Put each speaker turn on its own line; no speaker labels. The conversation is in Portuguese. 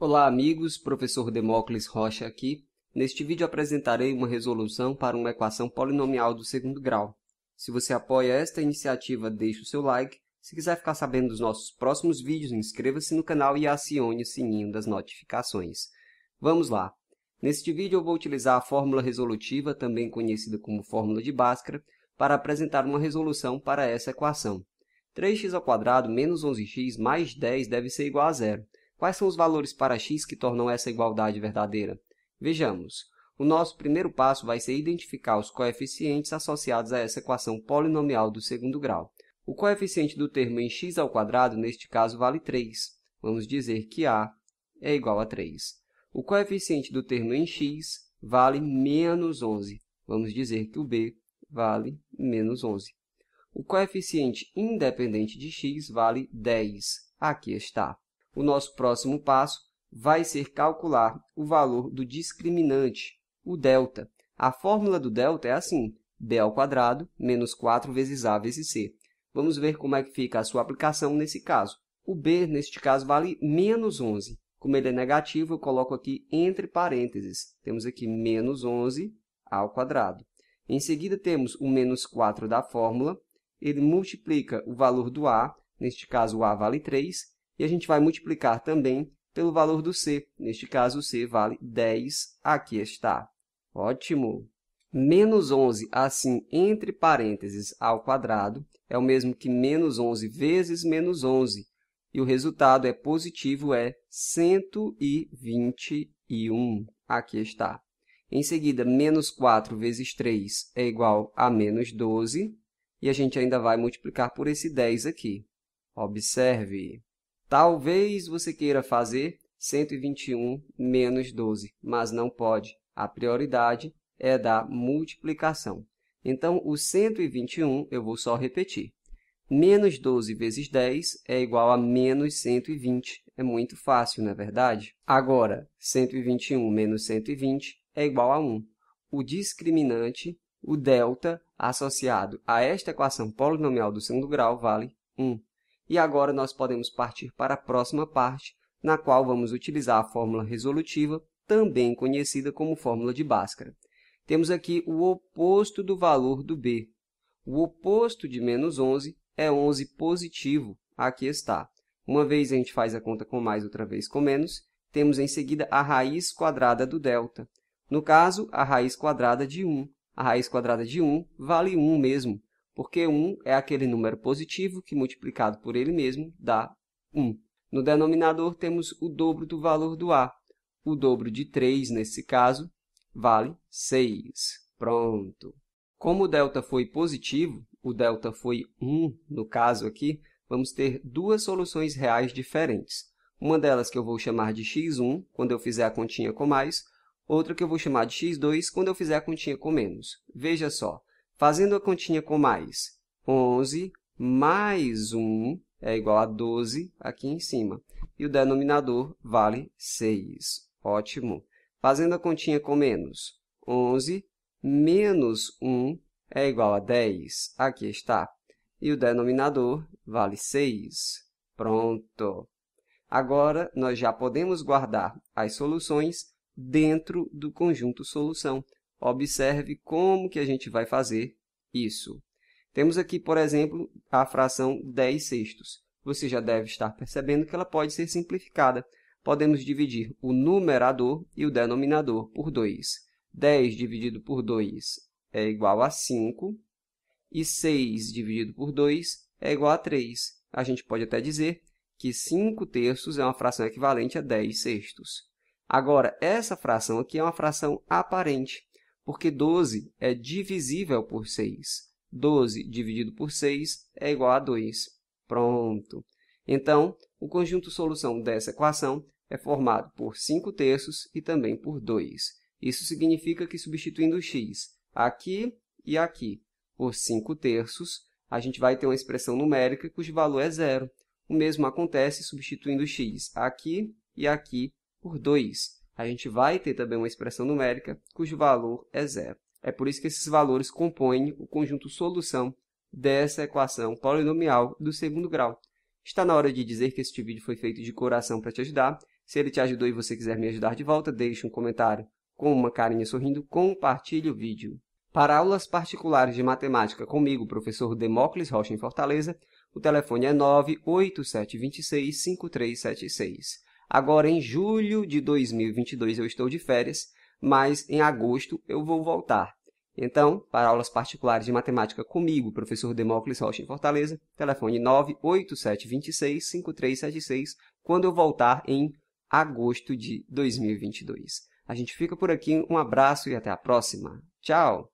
Olá, amigos. Professor Demócles Rocha aqui. Neste vídeo apresentarei uma resolução para uma equação polinomial do segundo grau. Se você apoia esta iniciativa, deixe o seu like. Se quiser ficar sabendo dos nossos próximos vídeos, inscreva-se no canal e acione o sininho das notificações. Vamos lá! Neste vídeo, eu vou utilizar a fórmula resolutiva, também conhecida como fórmula de Bhaskara, para apresentar uma resolução para essa equação. 3x² menos 11x mais 10 deve ser igual a zero. Quais são os valores para x que tornam essa igualdade verdadeira? Vejamos. O nosso primeiro passo vai ser identificar os coeficientes associados a essa equação polinomial do segundo grau. O coeficiente do termo em x ao quadrado, neste caso, vale 3. Vamos dizer que a é igual a 3. O coeficiente do termo em x vale menos 11. Vamos dizer que o b vale menos 11. O coeficiente independente de x vale 10. Aqui está o nosso próximo passo vai ser calcular o valor do discriminante, o delta. A fórmula do delta é assim, b ao quadrado menos 4 vezes a vezes c. Vamos ver como é que fica a sua aplicação nesse caso. O b, neste caso, vale menos 11. Como ele é negativo, eu coloco aqui entre parênteses. Temos aqui menos 11 ao quadrado. Em seguida, temos o menos 4 da fórmula. Ele multiplica o valor do a, neste caso, o a vale 3, e a gente vai multiplicar também pelo valor do C. Neste caso, o C vale 10. Aqui está. Ótimo! Menos 11, assim, entre parênteses, ao quadrado, é o mesmo que menos 11 vezes menos 11. E o resultado é positivo, é 121. Aqui está. Em seguida, menos 4 vezes 3 é igual a menos 12. E a gente ainda vai multiplicar por esse 10 aqui. Observe. Talvez você queira fazer 121 menos 12, mas não pode. A prioridade é da multiplicação. Então, o 121 eu vou só repetir. Menos 12 vezes 10 é igual a menos 120. É muito fácil, não é verdade? Agora, 121 menos 120 é igual a 1. O discriminante, o delta, associado a esta equação polinomial do segundo grau, vale 1. E agora nós podemos partir para a próxima parte, na qual vamos utilizar a fórmula resolutiva, também conhecida como fórmula de Bhaskara. Temos aqui o oposto do valor do b. O oposto de menos 11 é 11 positivo. Aqui está. Uma vez a gente faz a conta com mais, outra vez com menos, temos em seguida a raiz quadrada do delta. No caso, a raiz quadrada de 1. A raiz quadrada de 1 vale 1 mesmo, porque 1 é aquele número positivo que, multiplicado por ele mesmo, dá 1. No denominador, temos o dobro do valor do a. O dobro de 3, nesse caso, vale 6. Pronto. Como o delta foi positivo, o delta foi 1 no caso aqui, vamos ter duas soluções reais diferentes. Uma delas que eu vou chamar de x1, quando eu fizer a continha com mais, outra que eu vou chamar de x2, quando eu fizer a continha com menos. Veja só, Fazendo a continha com mais, 11 mais 1 é igual a 12 aqui em cima. E o denominador vale 6. Ótimo. Fazendo a continha com menos, 11 menos 1 é igual a 10. Aqui está. E o denominador vale 6. Pronto! Agora, nós já podemos guardar as soluções dentro do conjunto solução. Observe como que a gente vai fazer isso. Temos aqui, por exemplo, a fração 10 sextos. Você já deve estar percebendo que ela pode ser simplificada. Podemos dividir o numerador e o denominador por 2. 10 dividido por 2 é igual a 5, e 6 dividido por 2 é igual a 3. A gente pode até dizer que 5 terços é uma fração equivalente a 10 sextos. Agora, essa fração aqui é uma fração aparente porque 12 é divisível por 6. 12 dividido por 6 é igual a 2. Pronto! Então, o conjunto solução dessa equação é formado por 5 terços e também por 2. Isso significa que, substituindo x aqui e aqui por 5 terços, a gente vai ter uma expressão numérica cujo valor é zero. O mesmo acontece substituindo x aqui e aqui por 2 a gente vai ter também uma expressão numérica cujo valor é zero. É por isso que esses valores compõem o conjunto solução dessa equação polinomial do segundo grau. Está na hora de dizer que este vídeo foi feito de coração para te ajudar. Se ele te ajudou e você quiser me ajudar de volta, deixe um comentário com uma carinha sorrindo, compartilhe o vídeo. Para aulas particulares de matemática comigo, professor Demócles Rocha em Fortaleza, o telefone é 98726 5376. Agora, em julho de 2022, eu estou de férias, mas em agosto eu vou voltar. Então, para aulas particulares de matemática comigo, professor Demócles Rocha em Fortaleza, telefone 987265376, quando eu voltar em agosto de 2022. A gente fica por aqui, um abraço e até a próxima. Tchau!